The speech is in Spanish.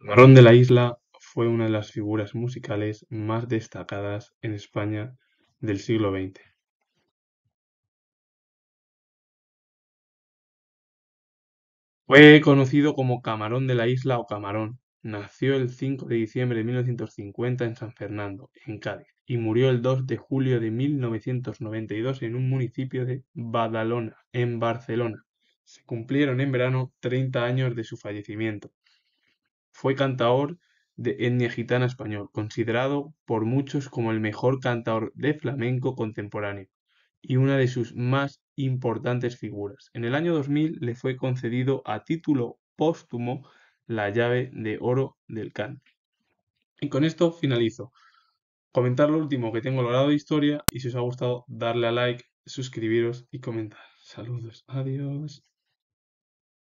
Camarón de la Isla fue una de las figuras musicales más destacadas en España del siglo XX. Fue conocido como Camarón de la Isla o Camarón. Nació el 5 de diciembre de 1950 en San Fernando, en Cádiz, y murió el 2 de julio de 1992 en un municipio de Badalona, en Barcelona. Se cumplieron en verano 30 años de su fallecimiento. Fue cantaor de etnia gitana español, considerado por muchos como el mejor cantaor de flamenco contemporáneo y una de sus más importantes figuras. En el año 2000 le fue concedido a título póstumo la llave de oro del cante. Y con esto finalizo. Comentar lo último que tengo logrado de historia y si os ha gustado darle a like, suscribiros y comentar. Saludos, adiós.